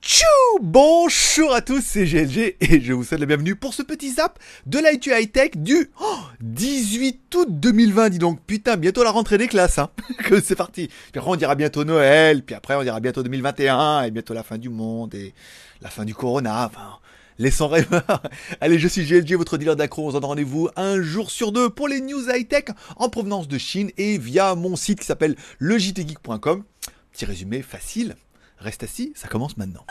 Tchou Bonjour à tous, c'est GLG et je vous souhaite la bienvenue pour ce petit zap de l'ITU High Tech du 18 août 2020. Dis donc, putain, bientôt la rentrée des classes, hein Que c'est parti Puis on dira bientôt Noël, puis après, on dira bientôt 2021, et bientôt la fin du monde, et la fin du Corona, enfin... Laissons rêver. Allez, je suis GLG, votre dealer d'accro. On se donne rendez-vous un jour sur deux pour les news high-tech en provenance de Chine et via mon site qui s'appelle lejtgeek.com Petit résumé facile. Reste assis, ça commence maintenant.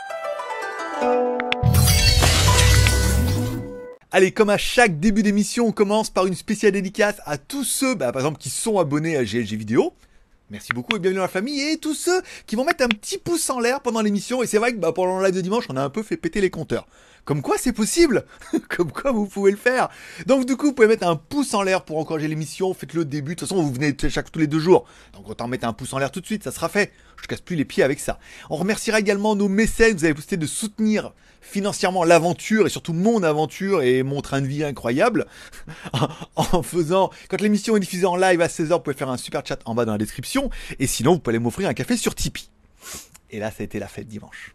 Allez, comme à chaque début d'émission, on commence par une spéciale dédicace à tous ceux, bah, par exemple, qui sont abonnés à GLG Vidéo. Merci beaucoup et bienvenue dans la famille et tous ceux qui vont mettre un petit pouce en l'air pendant l'émission. Et c'est vrai que bah, pendant le live de dimanche, on a un peu fait péter les compteurs. Comme quoi c'est possible Comme quoi vous pouvez le faire Donc du coup, vous pouvez mettre un pouce en l'air pour encourager l'émission. Faites-le au début. De toute façon, vous venez chaque, tous les deux jours. Donc autant mettre un pouce en l'air tout de suite, ça sera fait je casse plus les pieds avec ça. On remerciera également nos mécènes, vous avez posté de soutenir financièrement l'aventure et surtout mon aventure et mon train de vie incroyable en faisant quand l'émission est diffusée en live à 16h vous pouvez faire un super chat en bas dans la description et sinon vous pouvez m'offrir un café sur Tipeee et là ça a été la fête dimanche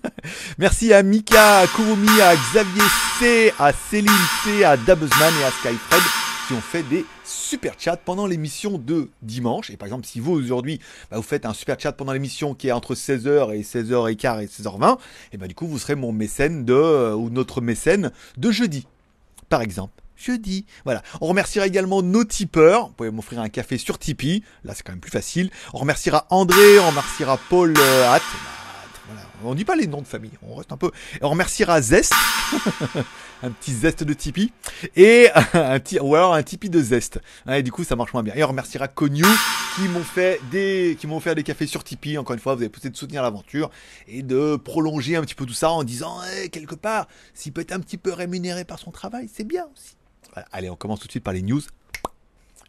merci à Mika à Kurumi à Xavier C à Céline C à Dabuzman et à Skyfred qui ont fait des super chats pendant l'émission de dimanche. Et par exemple, si vous aujourd'hui, bah, vous faites un super chat pendant l'émission qui est entre 16h et 16h15 et 16h20, et bah, du coup, vous serez mon mécène de, euh, ou notre mécène de jeudi, par exemple jeudi. Voilà. On remerciera également nos tipeurs. Vous pouvez m'offrir un café sur Tipeee. Là, c'est quand même plus facile. On remerciera André, on remerciera Paul euh, Hatt. Voilà. On dit pas les noms de famille, on reste un peu. on remerciera Zest, un petit Zest de Tipeee, et un ou alors un Tipeee de Zest. et du coup, ça marche moins bien. Et on remerciera Cognou qui m'ont fait des, qui m'ont offert des cafés sur Tipeee. Encore une fois, vous avez poussé de soutenir l'aventure et de prolonger un petit peu tout ça en disant eh, quelque part, s'il peut être un petit peu rémunéré par son travail, c'est bien aussi. Allez, on commence tout de suite par les news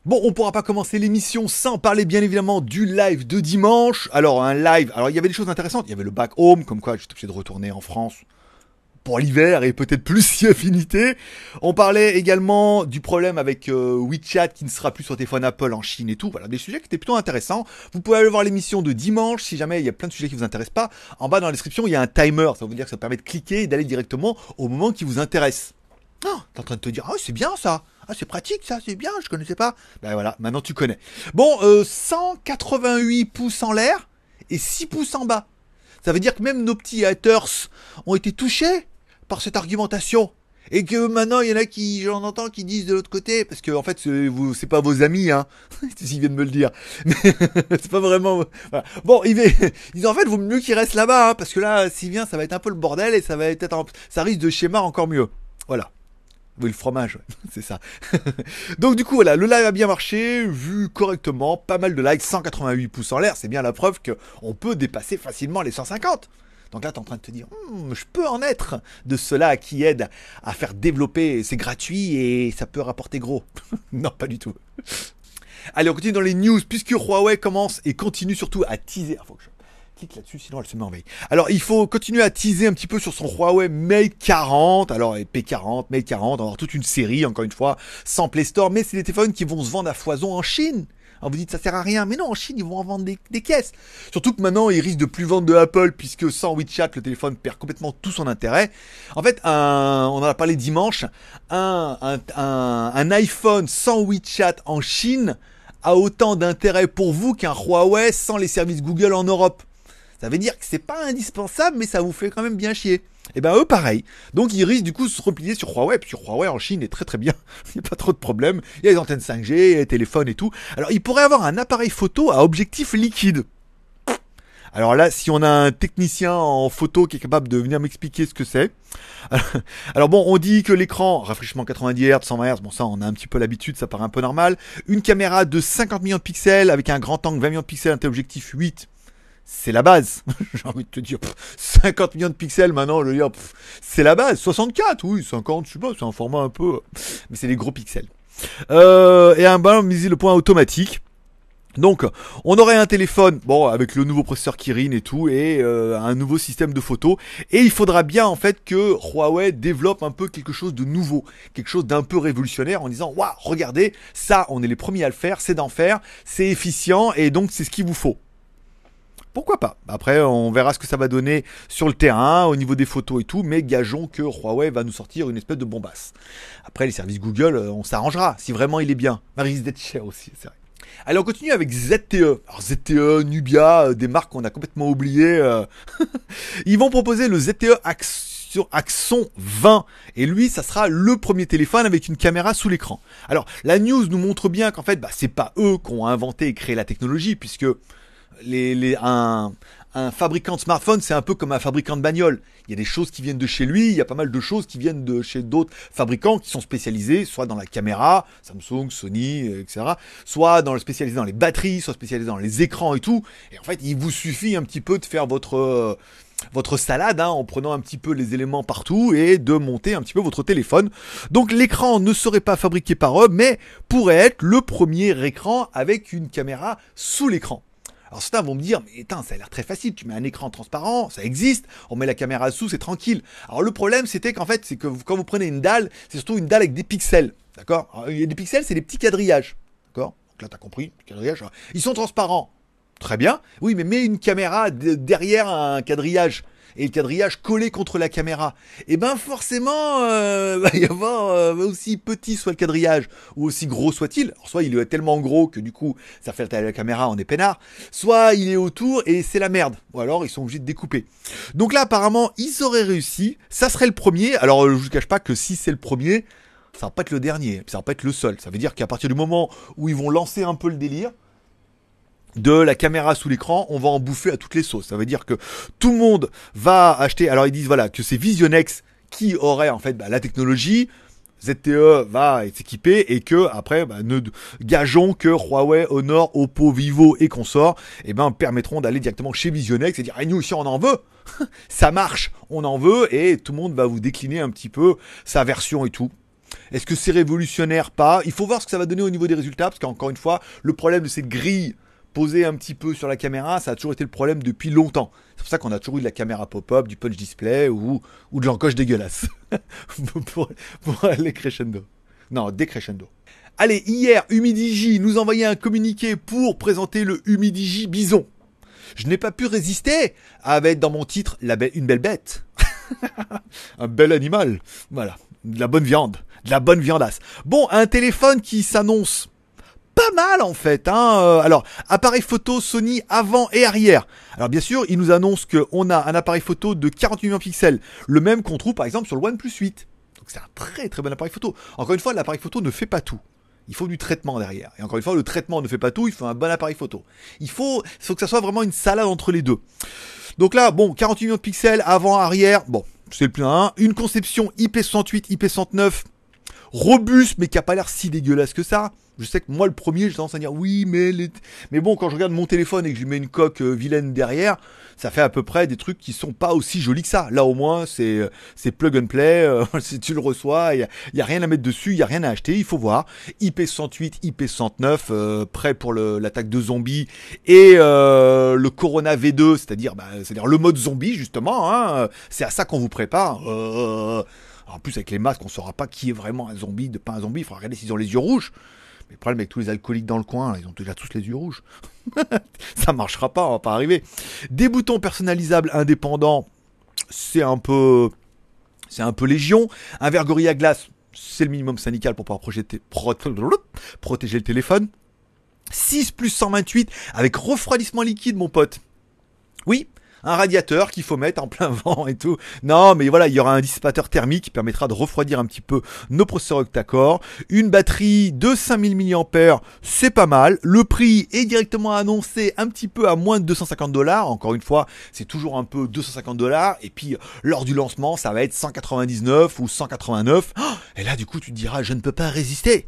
Bon, on ne pourra pas commencer l'émission sans parler bien évidemment du live de dimanche. Alors un live, alors il y avait des choses intéressantes, il y avait le back home, comme quoi j'étais obligé de retourner en France pour l'hiver et peut-être plus si affinité. On parlait également du problème avec euh, WeChat qui ne sera plus sur téléphone Apple en Chine et tout. Voilà, des sujets qui étaient plutôt intéressants. Vous pouvez aller voir l'émission de dimanche si jamais il y a plein de sujets qui vous intéressent pas. En bas dans la description, il y a un timer, ça veut dire que ça permet de cliquer et d'aller directement au moment qui vous intéresse. Ah, t'es en train de te dire, ah, c'est bien ça. Ah, c'est pratique ça, c'est bien, je connaissais pas. Ben voilà, maintenant tu connais. Bon, euh, 188 pouces en l'air et 6 pouces en bas. Ça veut dire que même nos petits haters ont été touchés par cette argumentation. Et que maintenant, il y en a qui, j'en entends, qui disent de l'autre côté, parce que en fait, c'est pas vos amis, hein. Ils viennent me le dire. c'est pas vraiment. Bon, ils ils en fait, vaut mieux qu'ils restent là-bas, hein, parce que là, si vient, ça va être un peu le bordel et ça va être un... ça risque de schéma encore mieux. Voilà. Oui, le fromage, c'est ça. Donc du coup, voilà, le live a bien marché, vu correctement, pas mal de likes, 188 pouces en l'air, c'est bien la preuve qu'on peut dépasser facilement les 150. Donc là, tu es en train de te dire, hum, je peux en être de cela qui aide à faire développer, c'est gratuit et ça peut rapporter gros. non, pas du tout. Allez, on continue dans les news, puisque Huawei commence et continue surtout à teaser. Ah, là-dessus, sinon elle se met en veille. Alors, il faut continuer à teaser un petit peu sur son Huawei Mate 40. Alors, P40, Mate 40, on avoir toute une série, encore une fois, sans Play Store, mais c'est des téléphones qui vont se vendre à foison en Chine. Alors vous dites ça sert à rien, mais non, en Chine ils vont en vendre des, des caisses. Surtout que maintenant ils risquent de plus vendre de Apple puisque sans WeChat le téléphone perd complètement tout son intérêt. En fait, on en a parlé dimanche, un, un, un iPhone sans WeChat en Chine a autant d'intérêt pour vous qu'un Huawei sans les services Google en Europe. Ça veut dire que c'est pas indispensable, mais ça vous fait quand même bien chier. Et eh ben eux pareil. Donc ils risquent du coup de se replier sur Huawei, puis Huawei en Chine est très très bien, il n'y a pas trop de problèmes, il y a les antennes 5G, il y a les téléphones et tout. Alors ils pourraient avoir un appareil photo à objectif liquide. Alors là, si on a un technicien en photo qui est capable de venir m'expliquer ce que c'est. Alors bon, on dit que l'écran, rafraîchissement 90 Hz, 120 Hz, bon ça on a un petit peu l'habitude, ça paraît un peu normal. Une caméra de 50 millions de pixels avec un grand angle 20 millions de pixels, un téléobjectif 8 c'est la base. J'ai envie de te dire, 50 millions de pixels maintenant, je veux dire, c'est la base. 64, oui, 50, je sais pas, c'est un format un peu. Mais c'est les gros pixels. Euh, et un ballon mise le point automatique. Donc, on aurait un téléphone, bon, avec le nouveau processeur Kirin et tout, et euh, un nouveau système de photos. Et il faudra bien en fait que Huawei développe un peu quelque chose de nouveau, quelque chose d'un peu révolutionnaire, en disant, waouh, regardez, ça, on est les premiers à le faire, c'est d'en faire, c'est efficient, et donc c'est ce qu'il vous faut pourquoi pas Après, on verra ce que ça va donner sur le terrain, au niveau des photos et tout, mais gageons que Huawei va nous sortir une espèce de bombasse. Après, les services Google, euh, on s'arrangera si vraiment il est bien. Marise risque d'être cher aussi, c'est vrai. Allez, on continue avec ZTE. Alors ZTE, Nubia, euh, des marques qu'on a complètement oubliées. Euh. Ils vont proposer le ZTE Axon 20. Et lui, ça sera le premier téléphone avec une caméra sous l'écran. Alors, la news nous montre bien qu'en fait, ce bah, c'est pas eux qui ont inventé et créé la technologie, puisque les, un, fabricant de smartphone, c'est un peu comme un fabricant de bagnole. Il y a des choses qui viennent de chez lui, il y a pas mal de choses qui viennent de chez d'autres fabricants qui sont spécialisés, soit dans la caméra, Samsung, Sony, euh, etc., soit dans le spécialisé dans les batteries, soit spécialisé dans les écrans et tout. Et en fait, il vous suffit un petit peu de faire votre euh, votre salade hein, en prenant un petit peu les éléments partout et de monter un petit peu votre téléphone. Donc l'écran ne serait pas fabriqué par eux, mais pourrait être le premier écran avec une caméra sous l'écran. Alors certains vont me dire, mais ça a l'air très facile, tu mets un écran transparent, ça existe, on met la caméra dessous, c'est tranquille. Alors le problème c'était qu'en fait, c'est que quand vous prenez une dalle, c'est surtout une dalle avec des pixels. D'accord des pixels, c'est des petits quadrillages. D'accord Donc là, t'as compris, quadrillages. Hein. Ils sont transparents. Très bien. Oui, mais mets une caméra derrière un quadrillage et le quadrillage collé contre la caméra. Et eh ben forcément, il euh, va y avoir euh, aussi petit soit le quadrillage ou aussi gros soit-il. Soit il est tellement gros que du coup ça fait la caméra, on est peinard. Soit il est autour et c'est la merde. Ou alors ils sont obligés de découper. Donc là apparemment ils auraient réussi. Ça serait le premier. Alors euh, je vous cache pas que si c'est le premier, ça va pas être le dernier. Ça va pas être le seul. Ça veut dire qu'à partir du moment où ils vont lancer un peu le délire de la caméra sous l'écran, on va en bouffer à toutes les sauces. Ça veut dire que tout le monde va acheter. Alors ils disent voilà que c'est Visionex qui aurait en fait bah, la technologie. ZTE va s'équiper et que après bah, ne gageons que Huawei, Honor, Oppo, Vivo et consorts eh ben permettront d'aller directement chez Visionex et dire nous aussi on en veut ça marche on en veut et tout le monde va vous décliner un petit peu sa version et tout est-ce que c'est révolutionnaire pas il faut voir ce que ça va donner au niveau des résultats parce qu'encore une fois le problème de cette grille poser un petit peu sur la caméra, ça a toujours été le problème depuis longtemps. C'est pour ça qu'on a toujours eu de la caméra pop-up, du punch display ou, ou de l'encoche dégueulasse. pour, crescendo. Non, décrescendo. Allez, hier, Humidigi nous envoyait un communiqué pour présenter le Humidigi Bison. Je n'ai pas pu résister à avec dans mon titre la belle une belle bête. un bel animal. Voilà. De la bonne viande. De la bonne viandasse. Bon, un téléphone qui s'annonce mal en fait. Hein. Euh, alors, appareil photo Sony avant et arrière. Alors bien sûr, il nous annonce qu'on a un appareil photo de 48 millions de pixels, le même qu'on trouve par exemple sur le OnePlus 8. Donc c'est un très très bon appareil photo. Encore une fois, l'appareil photo ne fait pas tout. Il faut du traitement derrière. Et encore une fois, le traitement ne fait pas tout, il faut un bon appareil photo. Il faut, faut que ça soit vraiment une salade entre les deux. Donc là, bon, 48 millions de pixels avant, arrière, bon, c'est le plein. Hein. Une conception IP68, IP69, robuste, mais qui a pas l'air si dégueulasse que ça je sais que moi, le premier, j'ai tendance à dire oui, mais mais bon, quand je regarde mon téléphone et que je lui mets une coque euh, vilaine derrière, ça fait à peu près des trucs qui sont pas aussi jolis que ça. Là, au moins, c'est euh, c'est plug and play. Euh, si tu le reçois, il y a, rien à mettre dessus, il y a rien à acheter. Il faut voir. IP68, ip 109 prêt pour l'attaque de zombies et le Corona V2, c'est-à-dire bah, c'est-à-dire le mode zombie justement. Hein, c'est à ça qu'on vous prépare. en plus, avec les masques, on saura pas qui est vraiment un zombie, de pas un zombie. Il faudra regarder s'ils ont les yeux rouges le problème avec tous les alcooliques dans le coin, ils ont déjà tous les yeux rouges. ça marchera pas, on va pas arriver. Des boutons personnalisables indépendants, c'est un peu. C'est un peu légion. Un verre glace, c'est le minimum syndical pour pouvoir projeter, protéger le téléphone. 6 plus 128 avec refroidissement liquide, mon pote. Oui, un radiateur qu'il faut mettre en plein vent et tout. Non, mais voilà, il y aura un dissipateur thermique qui permettra de refroidir un petit peu nos processeurs octa Une batterie de 5000 mAh, c'est pas mal. Le prix est directement annoncé un petit peu à moins de 250 dollars. Encore une fois, c'est toujours un peu 250 dollars. Et puis, lors du lancement, ça va être 199 ou 189. Et là, du coup, tu te diras, je ne peux pas résister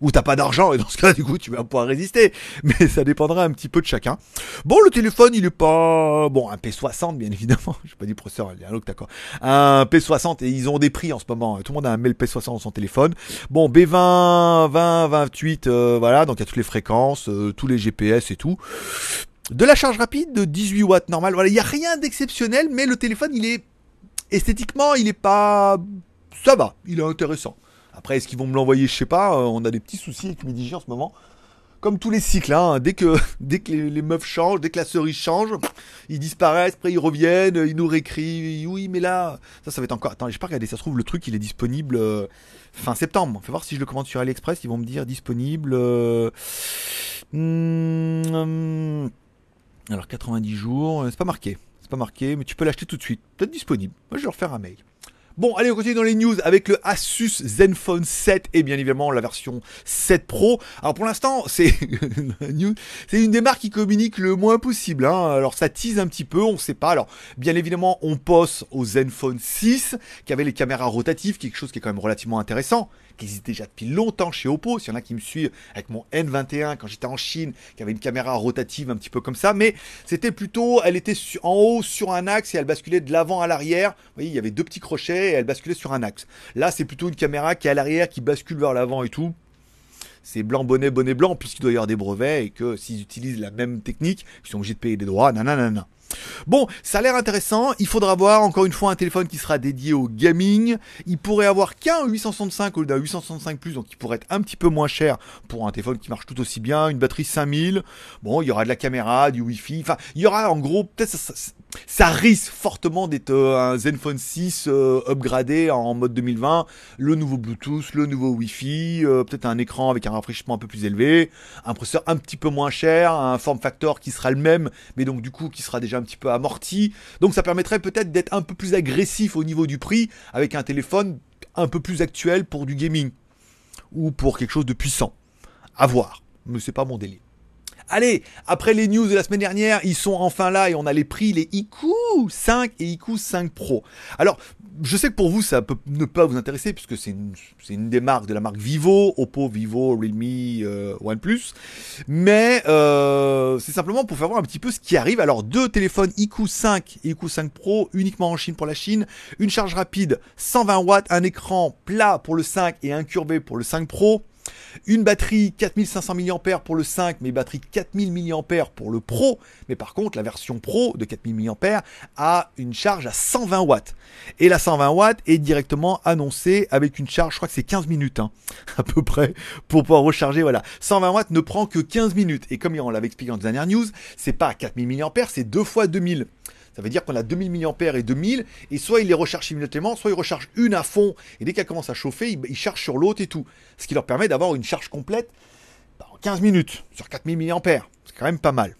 ou t'as pas d'argent, et dans ce cas, du coup, tu vas pouvoir résister. Mais ça dépendra un petit peu de chacun. Bon, le téléphone, il est pas, bon, un P60, bien évidemment. J'ai pas dit processeur, il y a un autre, d'accord. Un P60, et ils ont des prix en ce moment. Tout le monde a un mail P60 dans son téléphone. Bon, B20, 20, 28, voilà. Donc, il y a toutes les fréquences, euh, tous les GPS et tout. De la charge rapide de 18 watts normal. Voilà, il n'y a rien d'exceptionnel, mais le téléphone, il est, esthétiquement, il est pas, ça va, il est intéressant. Après, est-ce qu'ils vont me l'envoyer Je sais pas. Euh, on a des petits soucis avec Midigi en ce moment. Comme tous les cycles, hein. dès que, dès que les, meufs changent, dès que la cerise change, ils disparaissent, après ils reviennent, ils nous réécrivent, oui mais là, ça ça va être encore... Attends, je pas regardé, ça se trouve le truc il est disponible euh, fin septembre. Fais voir si je le commande sur AliExpress, ils vont me dire disponible... Euh, hmm, hmm. alors 90 jours, c'est pas marqué, c'est pas marqué, mais tu peux l'acheter tout de suite, peut-être disponible. Moi je vais leur faire un mail. Bon, allez, on continue dans les news avec le Asus Zenfone 7 et bien évidemment la version 7 Pro. Alors pour l'instant, c'est une des marques qui communique le moins possible. Hein. Alors ça tease un petit peu, on ne sait pas. Alors bien évidemment, on poste au Zenfone 6 qui avait les caméras rotatives, quelque chose qui est quand même relativement intéressant, qui existe déjà depuis longtemps chez Oppo. S'il y en a qui me suivent avec mon N21 quand j'étais en Chine, qui avait une caméra rotative un petit peu comme ça, mais c'était plutôt, elle était en haut sur un axe et elle basculait de l'avant à l'arrière. Vous voyez, il y avait deux petits crochets elle basculait sur un axe. Là, c'est plutôt une caméra qui est à l'arrière, qui bascule vers l'avant et tout. C'est blanc, bonnet, bonnet, blanc, puisqu'il doit y avoir des brevets et que s'ils utilisent la même technique, ils sont obligés de payer des droits, nanana. Bon, ça a l'air intéressant. Il faudra voir encore une fois un téléphone qui sera dédié au gaming. Il pourrait avoir qu'un 865 au lieu d'un 865 plus, donc il pourrait être un petit peu moins cher pour un téléphone qui marche tout aussi bien. Une batterie 5000. Bon, il y aura de la caméra, du Wi-Fi. Enfin, il y aura en gros peut-être ça, risque fortement d'être euh, un Zenfone 6 euh, upgradé en mode 2020. Le nouveau Bluetooth, le nouveau Wi-Fi, euh, peut-être un écran avec un rafraîchissement un peu plus élevé, un processeur un petit peu moins cher, un form factor qui sera le même, mais donc du coup qui sera déjà un petit peu amorti. Donc ça permettrait peut-être d'être un peu plus agressif au niveau du prix avec un téléphone un peu plus actuel pour du gaming ou pour quelque chose de puissant. À voir, mais c'est pas mon délai. Allez, après les news de la semaine dernière, ils sont enfin là et on a les prix, les IQ 5 et IQ 5 Pro. Alors, je sais que pour vous, ça peut ne pas vous intéresser puisque c'est une, une, des marques de la marque Vivo, Oppo, Vivo, Realme, euh, OnePlus. Mais euh, c'est simplement pour faire voir un petit peu ce qui arrive. Alors, deux téléphones IQ 5 et IQ 5 Pro uniquement en Chine pour la Chine. Une charge rapide 120 watts, un écran plat pour le 5 et un pour le 5 Pro. Une batterie 4500 mAh pour le 5, mais batterie 4000 mAh pour le Pro. Mais par contre, la version Pro de 4000 mAh a une charge à 120 watts. Et la 120 watts est directement annoncée avec une charge, je crois que c'est 15 minutes, hein, à peu près, pour pouvoir recharger. Voilà, 120 watts ne prend que 15 minutes. Et comme on l'avait expliqué en dernière news, c'est pas 4000 mAh, c'est 2 fois 2000. Ça veut dire qu'on a 2000 mAh et 2000, et soit il les recharge immédiatement, soit ils rechargent une à fond, et dès qu'elle commence à chauffer, ils il sur l'autre et tout. Ce qui leur permet d'avoir une charge complète bah, en 15 minutes, sur 4000 mAh. C'est quand même pas mal.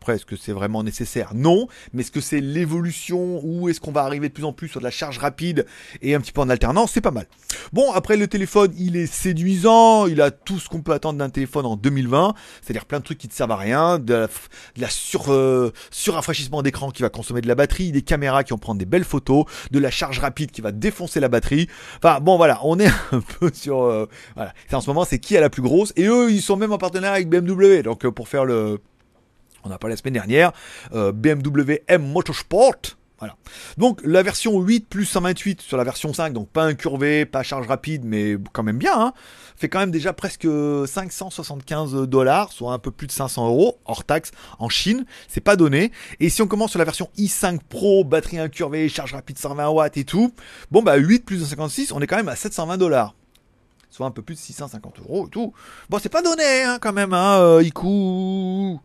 Après, est-ce que c'est vraiment nécessaire Non. Mais est-ce que c'est l'évolution ou est-ce qu'on va arriver de plus en plus sur de la charge rapide et un petit peu en alternance C'est pas mal. Bon, après le téléphone, il est séduisant, il a tout ce qu'on peut attendre d'un téléphone en 2020, c'est-à-dire plein de trucs qui ne servent à rien, de la, sur, euh, d'écran qui va consommer de la batterie, des caméras qui vont prendre des belles photos, de la charge rapide qui va défoncer la batterie. Enfin bon voilà, on est un peu sur... Euh, en ce moment, c'est qui a la plus grosse. Et eux, ils sont même en partenariat avec BMW, donc euh, pour faire le... On n'a pas la semaine dernière, euh, BMW M Motorsport. Voilà. Donc la version 8 plus 128 sur la version 5, donc pas incurvé, pas charge rapide, mais quand même bien, hein, fait quand même déjà presque 575 dollars, soit un peu plus de 500 euros hors taxe en Chine. C'est pas donné. Et si on commence sur la version i5 Pro, batterie incurvée, charge rapide 120 watts et tout, bon bah 8 plus 256, on est quand même à 720 dollars soit un peu plus de 650 euros et tout. Bon, c'est pas donné hein, quand même, hein, euh, Il coûte.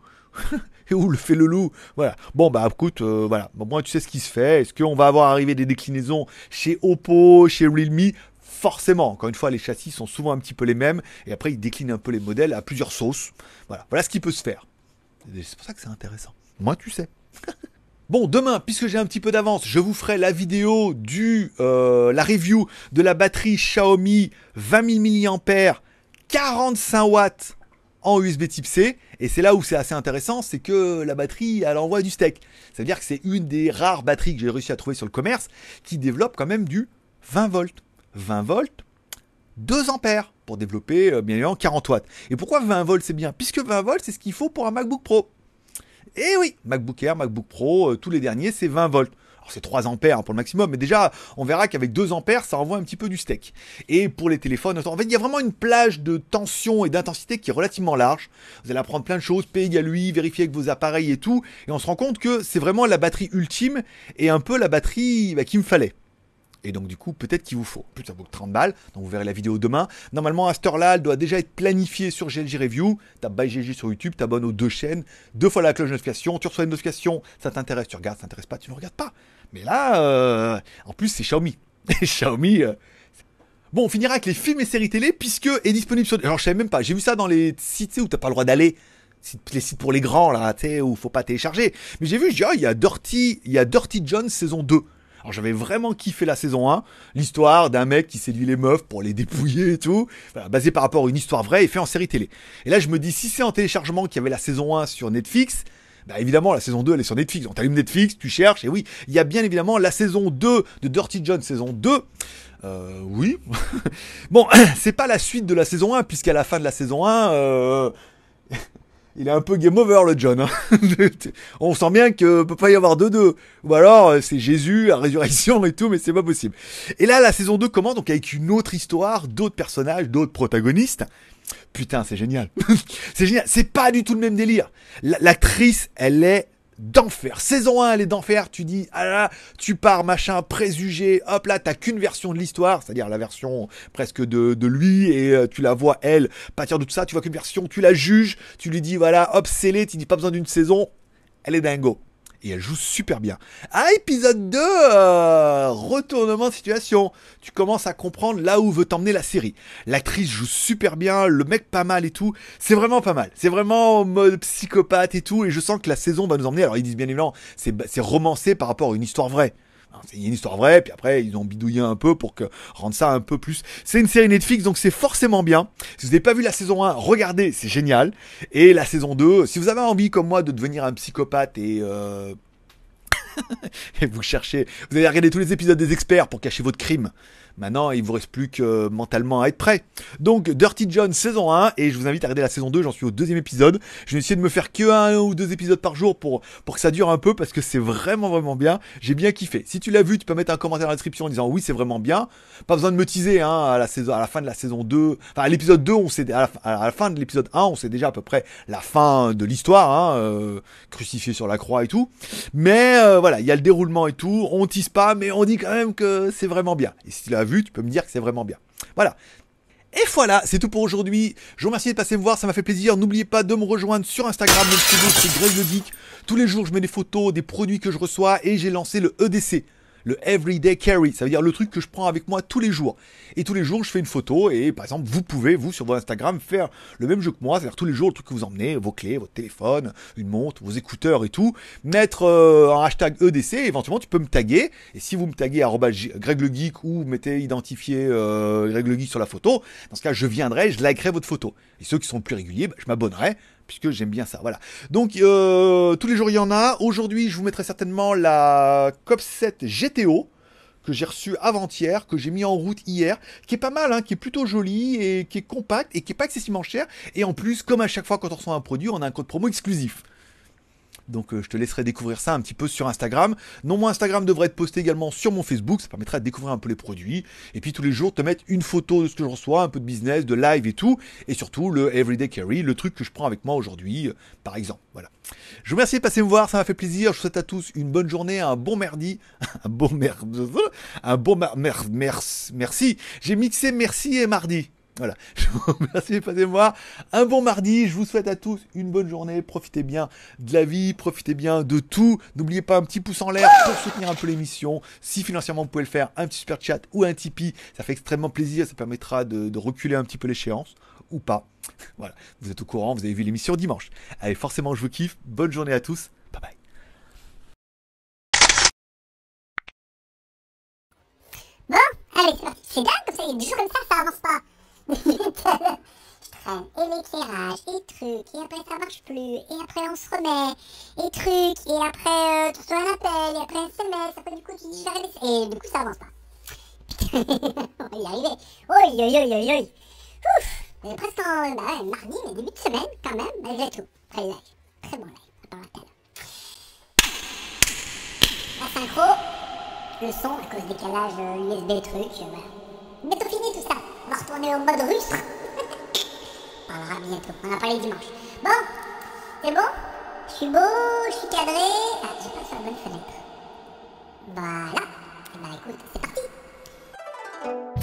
et le fait le loup. Voilà. Bon, bah, écoute, euh, voilà. moi, tu sais ce qui se fait. Est-ce qu'on va avoir arrivé des déclinaisons chez Oppo, chez Realme Forcément, encore une fois, les châssis sont souvent un petit peu les mêmes, et après ils déclinent un peu les modèles à plusieurs sauces. Voilà, voilà ce qui peut se faire. C'est pour ça que c'est intéressant. Moi, tu sais. Bon, demain, puisque j'ai un petit peu d'avance, je vous ferai la vidéo du euh, la review de la batterie Xiaomi 20 000 mAh 45 watts en USB Type C et c'est là où c'est assez intéressant, c'est que la batterie, elle envoie du steak. cest à dire que c'est une des rares batteries que j'ai réussi à trouver sur le commerce qui développe quand même du 20 volts. 20 volts, 2 ampères pour développer euh, bien évidemment 40 watts. Et pourquoi 20 volts c'est bien Puisque 20 volts c'est ce qu'il faut pour un MacBook Pro. Et eh oui, MacBook Air, MacBook Pro, euh, tous les derniers c'est 20 volts. Alors c'est 3 ampères hein, pour le maximum, mais déjà on verra qu'avec 2 ampères ça envoie un petit peu du steak. Et pour les téléphones, en fait il y a vraiment une plage de tension et d'intensité qui est relativement large. Vous allez apprendre plein de choses, payer à lui, vérifier avec vos appareils et tout, et on se rend compte que c'est vraiment la batterie ultime et un peu la batterie bah, qu'il me fallait. Et donc, du coup, peut-être qu'il vous faut. Plus ça vaut 30 balles. Donc, vous verrez la vidéo demain. Normalement, à cette heure-là, doit déjà être planifié sur GLG Review. T'as by GLG sur YouTube, t'abonnes aux deux chaînes. Deux fois la cloche de notification. Tu reçois une notification. Ça t'intéresse, tu regardes. Ça t'intéresse pas, tu ne regardes pas. Mais là, euh, en plus, c'est Xiaomi. Xiaomi. Euh, bon, on finira avec les films et séries télé, puisque est disponible sur. Alors, je savais même pas, j'ai vu ça dans les sites où t'as pas le droit d'aller. Les sites pour les grands, là, tu sais, où faut pas télécharger. Mais j'ai vu, je oh, il y a Dirty, il y a Dirty John saison 2. Alors j'avais vraiment kiffé la saison 1, l'histoire d'un mec qui séduit les meufs pour les dépouiller et tout, basé par rapport à une histoire vraie et fait en série télé. Et là je me dis si c'est en téléchargement qu'il y avait la saison 1 sur Netflix, bah évidemment, la saison 2, elle est sur Netflix. Donc t'allumes Netflix, tu cherches, et oui, il y a bien évidemment la saison 2 de Dirty John, saison 2. Euh, oui. bon, c'est pas la suite de la saison 1, puisqu'à la fin de la saison 1, euh... il est un peu game over le John. Hein. on sent bien que peut pas y avoir deux deux. Ou alors euh, c'est Jésus, la résurrection et tout, mais c'est pas possible. Et là, la saison 2 commence donc avec une autre histoire, d'autres personnages, d'autres protagonistes. Putain, c'est génial. c'est génial. C'est pas du tout le même délire. L'actrice, elle est d'enfer. Saison 1, elle est d'enfer. Tu dis, ah là, tu pars, machin, préjugé. Hop là, t'as qu'une version de l'histoire, c'est-à-dire la version presque de, de lui, et euh, tu la vois, elle, partir de tout ça. Tu vois qu'une version, tu la juges, tu lui dis, voilà, hop, scellé, tu dis pas besoin d'une saison. Elle est dingo et elle joue super bien. Ah, épisode 2, euh, retournement de situation. Tu commences à comprendre là où veut t'emmener la série. L'actrice joue super bien, le mec pas mal et tout. C'est vraiment pas mal. C'est vraiment mode psychopathe et tout. Et je sens que la saison va nous emmener. Alors ils disent bien évidemment, c'est romancé par rapport à une histoire vraie a hein, une histoire vraie, puis après ils ont bidouillé un peu pour que rendre ça un peu plus. C'est une série Netflix, donc c'est forcément bien. Si vous n'avez pas vu la saison 1, regardez, c'est génial. Et la saison 2, si vous avez envie comme moi de devenir un psychopathe et euh, et vous cherchez. Vous avez regardé tous les épisodes des experts pour cacher votre crime. Maintenant, il vous reste plus que mentalement à être prêt. Donc, Dirty John saison 1, et je vous invite à regarder la saison 2, j'en suis au deuxième épisode. Je vais essayer de me faire que un ou deux épisodes par jour pour, pour que ça dure un peu, parce que c'est vraiment vraiment bien. J'ai bien kiffé. Si tu l'as vu, tu peux mettre un commentaire dans la description en disant oui, c'est vraiment bien. Pas besoin de me teaser, hein, à la, saison, à la fin de la saison 2. Enfin, à l'épisode 2, on sait, à la, fin de l'épisode 1, on sait déjà à peu près la fin de l'histoire, hein, euh, crucifié sur la croix et tout. Mais, euh, voilà, il y a le déroulement et tout, on tisse pas, mais on dit quand même que c'est vraiment bien. Et si tu l'as vu, tu peux me dire que c'est vraiment bien. Voilà. Et voilà, c'est tout pour aujourd'hui. Je vous remercie de passer me voir, ça m'a fait plaisir. N'oubliez pas de me rejoindre sur Instagram, mon pseudo c'est Greg le Geek. Tous les jours, je mets des photos des produits que je reçois et j'ai lancé le EDC, le everyday carry, ça veut dire le truc que je prends avec moi tous les jours. Et tous les jours, je fais une photo et par exemple, vous pouvez, vous, sur votre Instagram, faire le même jeu que moi, c'est-à-dire tous les jours, le truc que vous emmenez, vos clés, votre téléphone, une montre, vos écouteurs et tout, mettre euh, un hashtag EDC, éventuellement, tu peux me taguer. Et si vous me taguez @greglegeek ou mettez identifié euh, le sur la photo, dans ce cas, je viendrai, je likerai votre photo. Et ceux qui sont plus réguliers, ben, je m'abonnerai puisque j'aime bien ça. Voilà. Donc euh, tous les jours il y en a. Aujourd'hui, je vous mettrai certainement la COP7 GTO que j'ai reçue avant-hier, que j'ai mis en route hier, qui est pas mal, hein, qui est plutôt jolie et qui est compact et qui est pas excessivement cher. Et en plus, comme à chaque fois quand on reçoit un produit, on a un code promo exclusif. Donc euh, je te laisserai découvrir ça un petit peu sur Instagram. Non, mon Instagram devrait être posté également sur mon Facebook, ça permettra de découvrir un peu les produits. Et puis tous les jours, te mettre une photo de ce que je reçois, un peu de business, de live et tout. Et surtout le Everyday Carry, le truc que je prends avec moi aujourd'hui, euh, par exemple. Voilà. Je vous remercie de passer me voir, ça m'a fait plaisir. Je vous souhaite à tous une bonne journée, un bon merdi, un bon merde, un bon mer, merci. J'ai mixé merci et mardi. Voilà, je vous remercie de moi. Un bon mardi, je vous souhaite à tous une bonne journée. Profitez bien de la vie, profitez bien de tout. N'oubliez pas un petit pouce en l'air pour soutenir un peu l'émission. Si financièrement vous pouvez le faire, un petit super chat ou un Tipeee, ça fait extrêmement plaisir, ça permettra de, reculer un petit peu l'échéance ou pas. Voilà, vous êtes au courant, vous avez vu l'émission dimanche. Allez, forcément, je vous kiffe. Bonne journée à tous. Bye bye. Bon, allez, c'est dingue comme ça, comme ça, ça avance pas et l'éclairage, et truc, et après ça marche plus, et après on se remet, et truc, et après tout euh, tu reçois un appel, et après un SMS, après du coup tu dis et du coup ça avance pas. On va y arriver. Oi, oi, oi, oi, oi. Ouf, on est presque en bah, mardi, mais début de semaine quand même, j'ai tout. Très live, très bon live, à part l'appel. La synchro, le son à cause décalage USB euh, truc, euh, voilà. Bientôt fini tout ça va retourner en mode Russe. On parlera bientôt. On a pas les dimanches. Bon, c'est bon Je suis beau, je suis cadré. Ah, j'ai pas sur la bonne fenêtre. Voilà. Et eh ben, écoute, c'est parti.